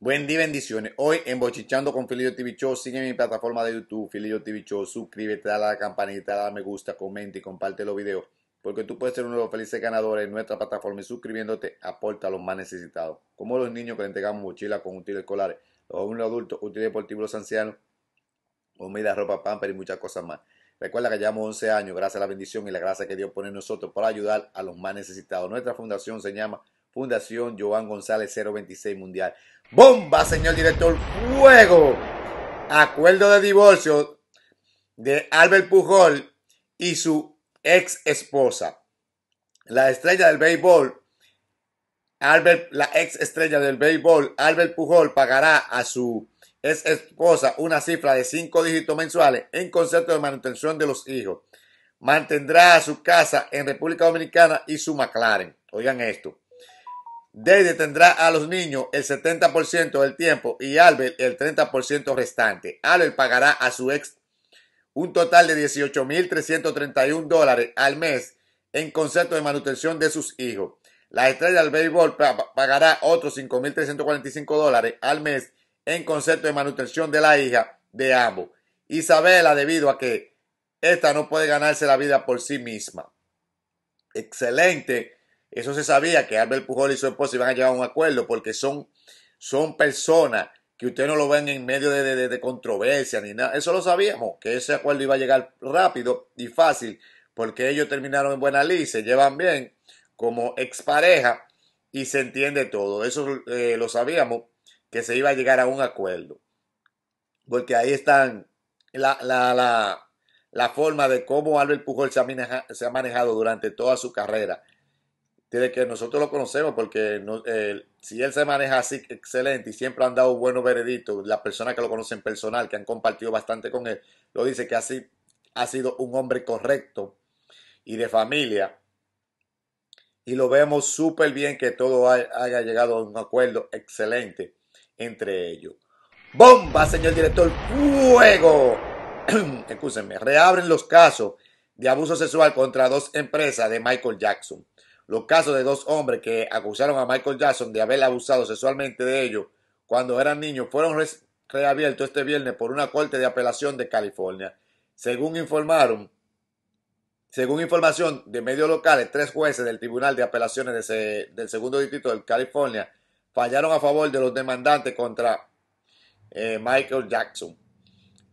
Buen día, bendiciones. Hoy en Bochichando con Filillo TV Show, sigue mi plataforma de YouTube, Filillo TV Show, suscríbete, dale a la campanita, dale a me gusta, comenta y comparte los videos, porque tú puedes ser uno de los felices ganadores en nuestra plataforma y suscribiéndote aporta a los más necesitados, como los niños que le entregamos mochilas con útiles escolares, los jóvenes adultos, útiles deportivos, los ancianos, comida, ropa, pamper y muchas cosas más. Recuerda que llevamos 11 años, gracias a la bendición y la gracia que Dios pone en nosotros para ayudar a los más necesitados. Nuestra fundación se llama Fundación Joan González 026 Mundial. ¡Bomba, señor director! ¡Fuego! Acuerdo de divorcio de Albert Pujol y su ex esposa. La estrella del béisbol, Albert, la ex estrella del béisbol, Albert Pujol, pagará a su ex esposa una cifra de cinco dígitos mensuales en concepto de manutención de los hijos. Mantendrá su casa en República Dominicana y su McLaren. Oigan esto. Deide tendrá a los niños el 70% del tiempo y Albert el 30% restante. Albert pagará a su ex un total de 18.331 dólares al mes en concepto de manutención de sus hijos. La estrella del béisbol pagará otros 5.345 dólares al mes en concepto de manutención de la hija de ambos. Isabela, debido a que esta no puede ganarse la vida por sí misma. Excelente eso se sabía que Albert Pujol y su esposa iban a llegar a un acuerdo porque son, son personas que ustedes no lo ven en medio de, controversia ni nada. Eso lo sabíamos, que ese acuerdo iba a llegar rápido y fácil porque ellos terminaron en buena ley, se llevan bien como expareja y se entiende todo. Eso eh, lo sabíamos que se iba a llegar a un acuerdo. Porque ahí están la, forma de cómo Albert Pujol se ha manejado durante toda su carrera. Tiene que nosotros lo conocemos, porque si él se maneja así excelente y siempre han dado buenos vereditos. las personas que lo conocen personal, que han compartido bastante con él, lo dice que así ha sido un hombre correcto y de familia. Y lo vemos súper bien que todo haya llegado a un acuerdo excelente entre ellos. ¡Bomba, señor director! ¡Fuego! Excúsenme, reabren los casos de abuso sexual contra dos empresas de Michael Jackson los casos de dos hombres que acusaron a Michael Jackson de haber abusado sexualmente de ellos cuando eran niños fueron reabiertos este viernes por una corte de apelación de California. Según informaron, según información de medios locales, tres jueces del Tribunal de Apelaciones de del Segundo Distrito de California fallaron a favor de los demandantes contra eh, Michael Jackson.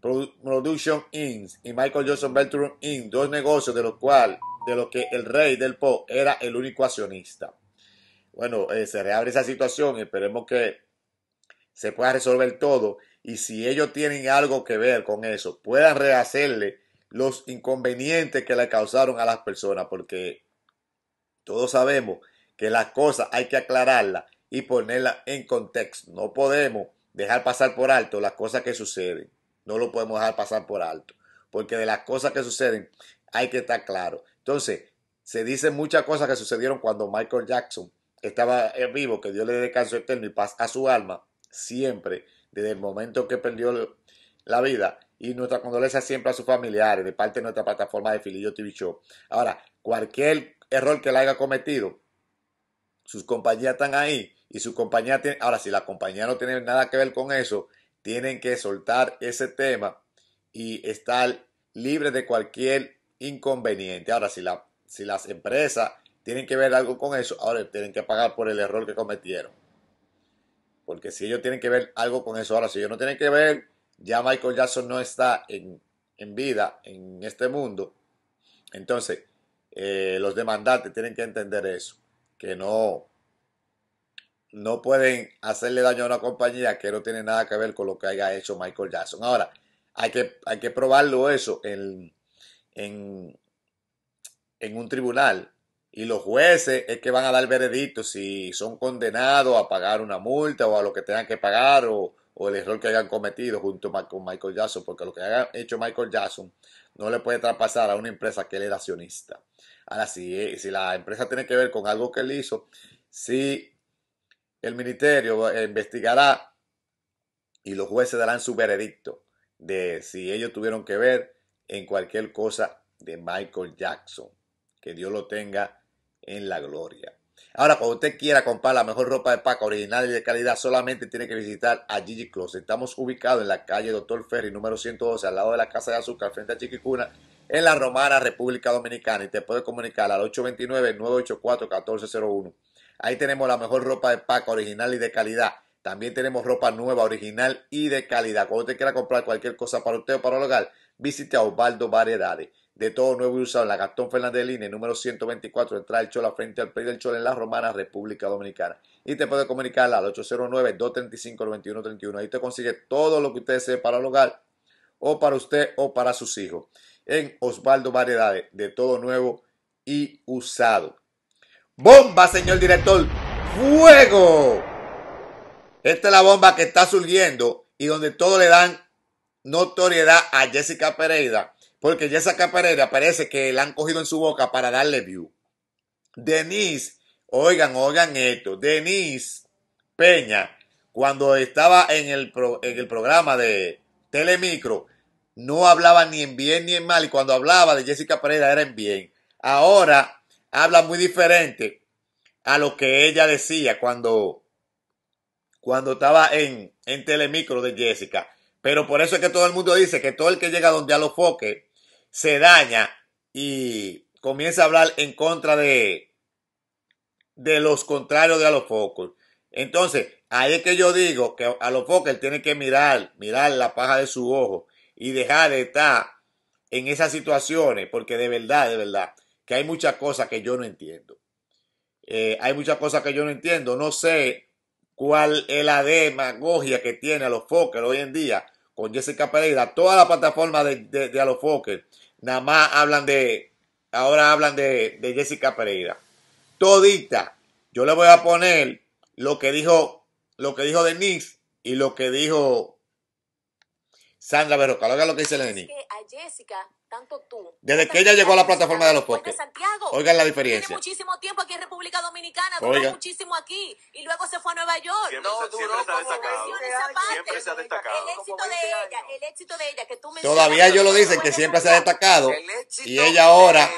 Production Inc. y Michael Johnson Beltron Inc., dos negocios de los cuales de lo que el rey del Po era el único accionista. Bueno, eh, se reabre esa situación, esperemos que se pueda resolver todo y si ellos tienen algo que ver con eso, puedan rehacerle los inconvenientes que le causaron a las personas, porque todos sabemos que las cosas hay que aclararlas y ponerlas en contexto. No podemos dejar pasar por alto las cosas que suceden. No lo podemos dejar pasar por alto, porque de las cosas que suceden hay que estar claro. Entonces, se dicen muchas cosas que sucedieron cuando Michael Jackson estaba vivo, que Dios le dé descanso eterno y paz a su alma, siempre, desde el momento que perdió la vida. Y nuestra condolencia siempre a sus familiares, de parte de nuestra plataforma de Filillo TV Show. Ahora, cualquier error que le haya cometido, sus compañías están ahí y su compañía ahora si la compañía no tiene nada que ver con eso, tienen que soltar ese tema y estar libre de cualquier inconveniente. Ahora, si, la, si las empresas tienen que ver algo con eso, ahora tienen que pagar por el error que cometieron. Porque si ellos tienen que ver algo con eso, ahora si ellos no tienen que ver, ya Michael Jackson no está en, vida, en este mundo. Entonces, eh, los demandantes tienen que entender eso, que no, no pueden hacerle daño a una compañía que no tiene nada que ver con lo que haya hecho Michael Jackson. Ahora, hay que, hay que probarlo eso en, en, un tribunal y los jueces es que van a dar veredicto si son condenados a pagar una multa o a lo que tengan que pagar o, el error que hayan cometido junto con Michael Jackson, porque lo que ha hecho Michael Jackson no le puede traspasar a una empresa que él era accionista. Ahora, si la empresa tiene que ver con algo que él hizo, si el ministerio investigará y los jueces darán su veredicto de si ellos tuvieron que ver en cualquier cosa de Michael Jackson. Que Dios lo tenga en la gloria. Ahora, cuando usted quiera comprar la mejor ropa de paca original y de calidad, solamente tiene que visitar a Gigi Closet. Estamos ubicados en la calle Doctor Ferry, número 112, al lado de la Casa de Azúcar, frente a Chiquicuna, en la Romana, República Dominicana. Y te puede comunicar al 829-984-1401. Ahí tenemos la mejor ropa de paca original y de calidad. También tenemos ropa nueva, original y de calidad. Cuando usted quiera comprar cualquier cosa para usted o para el hogar, Visite a Osvaldo Variedades. De todo nuevo y usado en la Gastón Fernández Línea, número 124, tra del Chola frente al pri del Chola en La Romana, República Dominicana. Y te puede comunicar al 809-235-9131. Ahí te consigue todo lo que usted desee para el hogar, o para usted, o para sus hijos. En Osvaldo Variedades, de todo nuevo y usado. ¡Bomba, señor director! ¡Fuego! Esta es la bomba que está surgiendo y donde todo le dan notoriedad a Jessica Pereira, porque Jessica Pereira parece que la han cogido en su boca para darle view. Denise, oigan, oigan esto, Denise Peña, cuando estaba en el, en el programa de Telemicro, no hablaba ni en bien ni en mal, y cuando hablaba de Jessica Pereira era en bien. Ahora habla muy diferente a lo que ella decía cuando, cuando estaba en, en Telemicro de Jessica. Pero por eso es que todo el mundo dice que todo el que llega donde a los foques se daña y comienza a hablar en contra de, de los contrarios de a los focos. Entonces, ahí es que yo digo que a los focos tiene que mirar, mirar la paja de su ojo y dejar de estar en esas situaciones, porque de verdad, de verdad, que hay muchas cosas que yo no entiendo. Eh, hay muchas cosas que yo no entiendo. No sé cuál es la demagogia que tiene a los focos hoy en día con Jessica Pereira, toda la plataforma de, de, de Alofoque, nada más hablan de, ahora hablan de, de Jessica Pereira. Todita, yo le voy a poner lo que dijo, lo que dijo Denise y lo que dijo Sandra Berrocal. Oiga lo que dice Denise. a Jessica tanto Desde que ella llegó a la plataforma de los podcasts. Oigan la diferencia. muchísimo tiempo aquí en República Dominicana, duró muchísimo aquí y luego se fue a Nueva York. no, duró El éxito de ella, el éxito de ella que Todavía yo lo dicen que siempre se ha destacado y ella ahora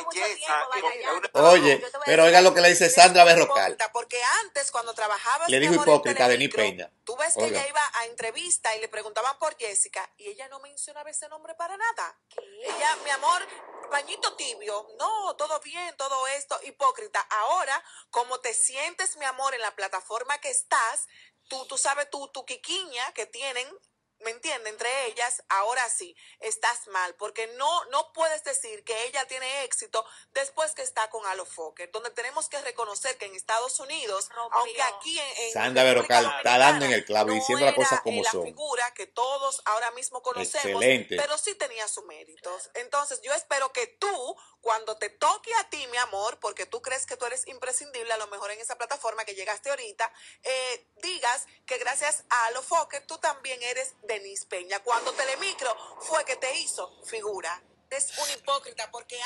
Oye, pero oigan lo que le dice Sandra Berrocal. Porque antes cuando trabajaba le dijo hipócrita de Denis Peña. Tú ves que ella iba a entrevista y le preguntaban por Jessica y ella no mencionaba ese nombre para nada. Ella mi amor, bañito tibio, no, todo bien, todo esto, hipócrita. Ahora, como te sientes, mi amor, en la plataforma que estás, tú, tú sabes, tú, tu quiquiña que tienen ¿me entiende Entre ellas, ahora sí, estás mal, porque no, no puedes decir que ella tiene éxito después que está con Alofoque, donde tenemos que reconocer que en Estados Unidos, aunque aquí en, en Sandra está dando en el clavo diciendo las cosas como la figura que todos ahora mismo conocemos, pero sí tenía sus méritos. Entonces, yo espero que tú, cuando te toque a ti, mi amor, porque tú crees que tú eres imprescindible, a lo mejor en esa plataforma que llegaste ahorita, eh, digas que gracias a Alofoque tú también eres Denise Peña, cuando Telemicro fue que te hizo figura. Es un hipócrita porque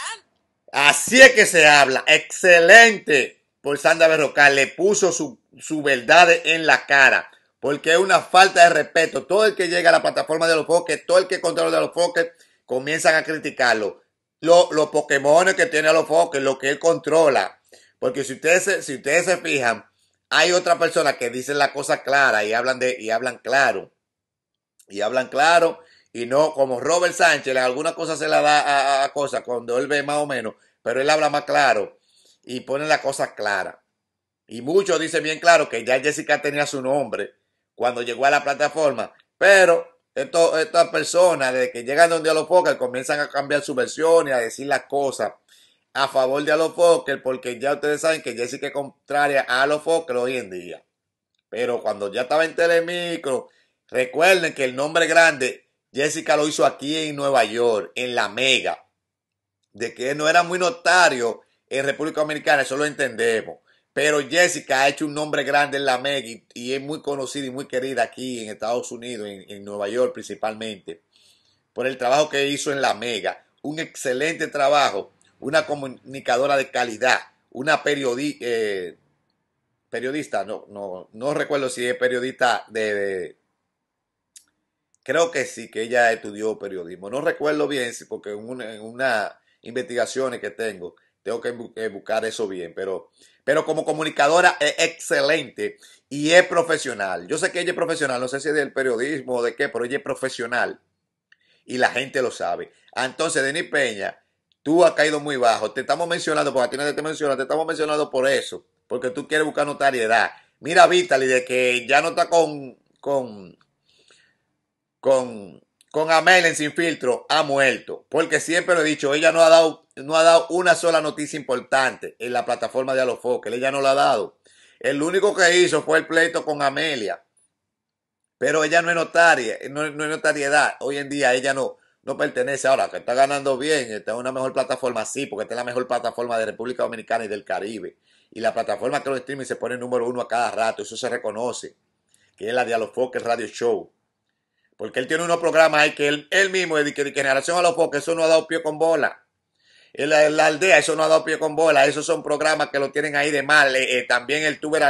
Así es que se habla. Excelente. Por Sandra Berrocal le puso su, su verdad en la cara. Porque es una falta de respeto. Todo el que llega a la plataforma de los foques, todo el que controla de los foques, comienzan a criticarlo. los Pokémon que tiene a los Poké, lo que él controla. Porque si ustedes, se, si ustedes se fijan, hay otra persona que dice la cosa clara y hablan, de, y hablan claro y hablan claro y no como Robert Sánchez, algunas cosas se la da a, cosas cuando él ve más o menos, pero él habla más claro y pone las cosas claras. Y muchos dicen bien claro que ya Jessica tenía su nombre cuando llegó a la plataforma, pero estas personas desde que llegan donde a los focos comienzan a cambiar su versión y a decir las cosas a favor de a los focos porque ya ustedes saben que Jessica es contraria a los lo hoy en día. Pero cuando ya estaba en Telemicro Recuerden que el nombre grande, Jessica lo hizo aquí en Nueva York, en la Mega. De que no era muy notario en República Dominicana, eso lo entendemos. Pero Jessica ha hecho un nombre grande en la Mega y, es muy conocida y muy querida aquí en Estados Unidos, en, Nueva York principalmente, por el trabajo que hizo en la Mega. Un excelente trabajo, una comunicadora de calidad, una eh, periodista, no, no, no recuerdo si es periodista de creo que sí, que ella estudió periodismo. No recuerdo bien, porque en una, investigaciones que tengo, tengo que eh, buscar eso bien, pero, pero como comunicadora es excelente y es profesional. Yo sé que ella es profesional, no sé si es del periodismo o de qué, pero ella es profesional y la gente lo sabe. Ah, entonces, Denis Peña, tú has caído muy bajo. Te estamos mencionando, porque a ti nadie te menciona, te estamos mencionando por eso, porque tú quieres buscar notariedad. Mira, Vitaly, de que ya no está con con, con en Sin Filtro ha muerto. Porque siempre lo he dicho, ella no ha dado, no ha dado una sola noticia importante en la plataforma de Alofoque. Ella no la ha dado. El único que hizo fue el pleito con Amelia. Pero ella no es notaria, no, es notariedad. Hoy en día ella no, pertenece. Ahora, que está ganando bien, está en una mejor plataforma, sí, porque está en la mejor plataforma de República Dominicana y del Caribe. Y la plataforma que los streaming se pone número uno a cada rato, eso se reconoce. Que es la de Alofoque Radio Show porque él tiene unos programas ahí que él, mismo, de generación a los pocos, eso no ha dado pie con bola. En la, aldea, eso no ha dado pie con bola. Esos son programas que lo tienen ahí de mal. Eh, eh, también el tuber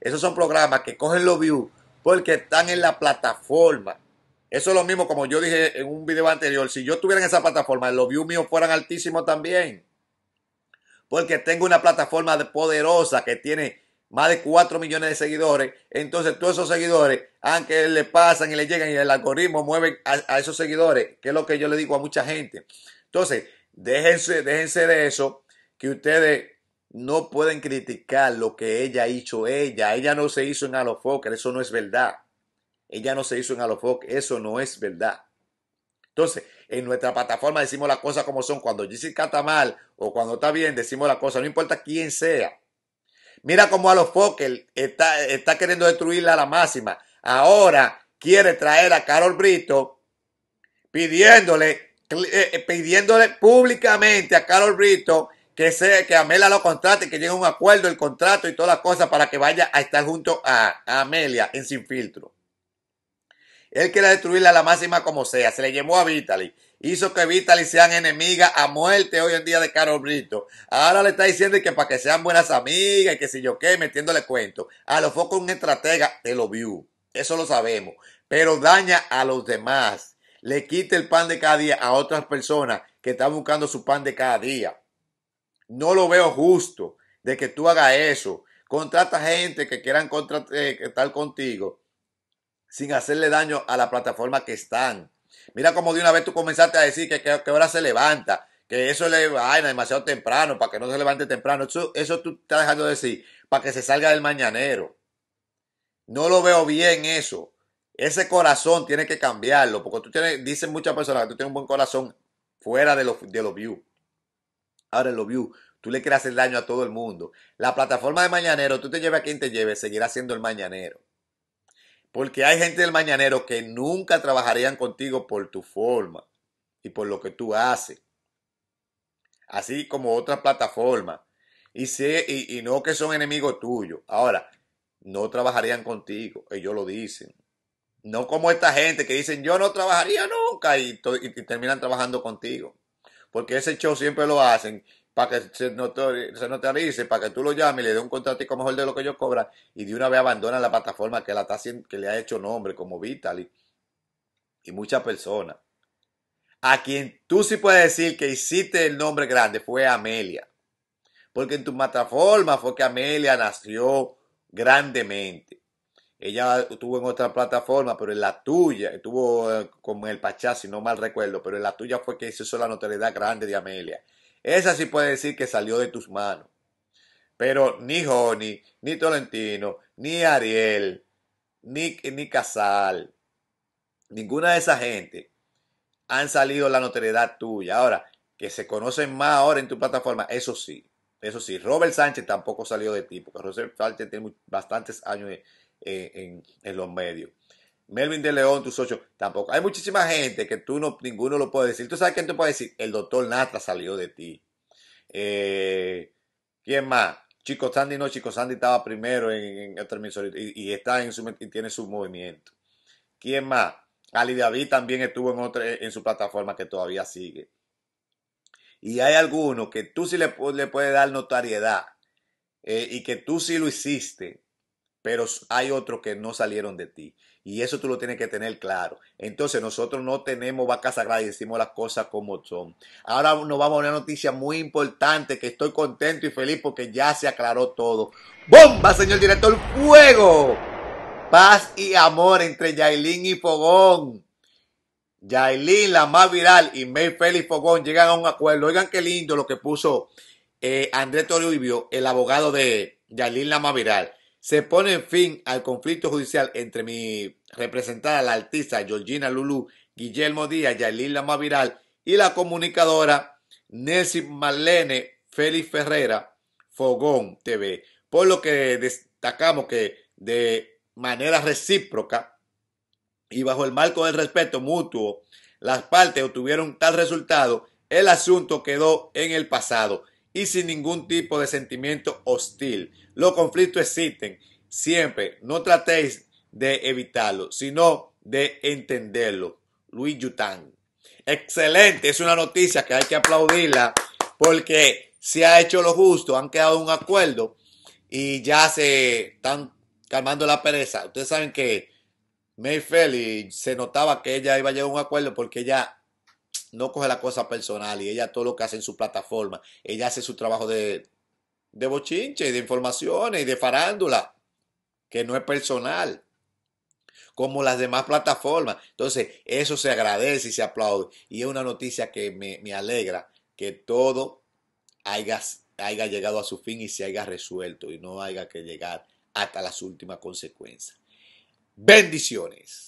Esos son programas que cogen los views porque están en la plataforma. Eso es lo mismo como yo dije en un video anterior. Si yo tuviera en esa plataforma, los views míos fueran altísimos también. Porque tengo una plataforma poderosa que tiene más de 4 millones de seguidores. Entonces, todos esos seguidores, aunque le pasan y le llegan y el algoritmo mueve a, esos seguidores, que es lo que yo le digo a mucha gente. Entonces, déjense, déjense de eso, que ustedes no pueden criticar lo que ella hecho ella. Ella no se hizo en Alofoker, eso no es verdad. Ella no se hizo en Alofoker, eso no es verdad. Entonces, en nuestra plataforma decimos las cosas como son. Cuando Jessica está mal o cuando está bien, decimos las cosas, no importa quién sea. Mira cómo a los Fokker está, está queriendo destruirla a la máxima. Ahora quiere traer a Carol Brito pidiéndole, eh, eh, pidiéndole públicamente a Carol Brito que, sea que Amelia lo contrate, que llegue a un acuerdo, el contrato y todas las cosas para que vaya a estar junto a Amelia en Sin Filtro. Él quiere destruirla a la máxima como sea. Se le llevó a Vitaly. Hizo que Vitaly sean enemigas a muerte hoy en día de Carol Brito. Ahora le está diciendo que para que sean buenas amigas y que si yo qué, metiéndole cuento. A lo foco un estratega de lo vio. Eso lo sabemos. Pero daña a los demás. Le quita el pan de cada día a otras personas que están buscando su pan de cada día. No lo veo justo de que tú hagas eso. Contrata gente que quieran eh, estar contigo sin hacerle daño a la plataforma que están. Mira como de una vez tú comenzaste a decir que, que, ahora se levanta, que eso le vaina demasiado temprano, para que no se levante temprano. Eso, tú estás dejando de decir, para que se salga del mañanero. No lo veo bien eso. Ese corazón tiene que cambiarlo, porque tú tienes, dicen muchas personas que tú tienes un buen corazón fuera de los, de los views. Ahora en los views, tú le quieres hacer daño a todo el mundo. La plataforma de mañanero, tú te lleves a quien te lleve, seguirá siendo el mañanero. Porque hay gente del mañanero que nunca trabajarían contigo por tu forma y por lo que tú haces. Así como otras plataformas. Y, y, no que son enemigos tuyos. Ahora, no trabajarían contigo. Ellos lo dicen. No como esta gente que dicen yo no trabajaría nunca y, y, y terminan trabajando contigo. Porque ese show siempre lo hacen para que se, note, se notarice, para que tú lo llames y le dé un contratico mejor de lo que ellos cobran y de una vez abandona la plataforma que, la que le ha hecho nombre, como Vitaly y muchas personas. A quien tú sí puedes decir que hiciste el nombre grande fue Amelia, porque en tu plataforma fue que Amelia nació grandemente. Ella estuvo en otra plataforma, pero en la tuya, estuvo eh, con el Pachá, si no mal recuerdo, pero en la tuya fue que hizo la notoriedad grande de Amelia. Esa sí puede decir que salió de tus manos. Pero ni Joni, ni Tolentino, ni Ariel, ni, ni Casal, ninguna de esa gente han salido la notoriedad tuya. Ahora, que se conocen más ahora en tu plataforma, eso sí. Eso sí, Robert Sánchez tampoco salió de ti, porque Robert Sánchez tiene bastantes años en, en los medios. Melvin de León, tus ocho, tampoco. Hay muchísima gente que tú no, ninguno lo puede decir. ¿Tú sabes quién te puede decir? El doctor Nata salió de ti. Eh, ¿Quién más? Chico Sandy no, Chico Sandy estaba primero en, el transmisor y, está en su, tiene su movimiento. ¿Quién más? Ali David también estuvo en otra en su plataforma que todavía sigue. Y hay algunos que tú sí le, le puedes dar notoriedad eh, y que tú sí lo hiciste pero hay otros que no salieron de ti. Y eso tú lo tienes que tener claro. Entonces nosotros no tenemos vacas sagrada y decimos las cosas como son. Ahora nos vamos a una noticia muy importante que estoy contento y feliz porque ya se aclaró todo. ¡Bomba, señor director! ¡Fuego! Paz y amor entre Yailin y Fogón. Yailin, la más viral, y May Félix Fogón llegan a un acuerdo. Oigan qué lindo lo que puso eh, Andrés Toribio, el abogado de Yailin, la más viral. Se pone fin al conflicto judicial entre mi representada, la artista Georgina Lulú, Guillermo Díaz, Yalila Maviral y la comunicadora Nancy Marlene Félix Ferrera, Fogón TV. Por lo que destacamos que de manera recíproca y bajo el marco del respeto mutuo, las partes obtuvieron tal resultado, el asunto quedó en el pasado y sin ningún tipo de sentimiento hostil. Los conflictos existen siempre. No tratéis de evitarlo, sino de entenderlo. Luis Yután. Excelente, es una noticia que hay que aplaudirla porque se ha hecho lo justo, han quedado un acuerdo y ya se están calmando la pereza. Ustedes saben que Mayfield se notaba que ella iba a llegar a un acuerdo porque ella no coge la cosa personal y ella todo lo que hace en su plataforma, ella hace su trabajo de, bochinche y de informaciones y de farándula, que no es personal, como las demás plataformas. Entonces, eso se agradece y se aplaude. Y es una noticia que me, alegra que todo haya, haya llegado a su fin y se haya resuelto y no haya que llegar hasta las últimas consecuencias. Bendiciones.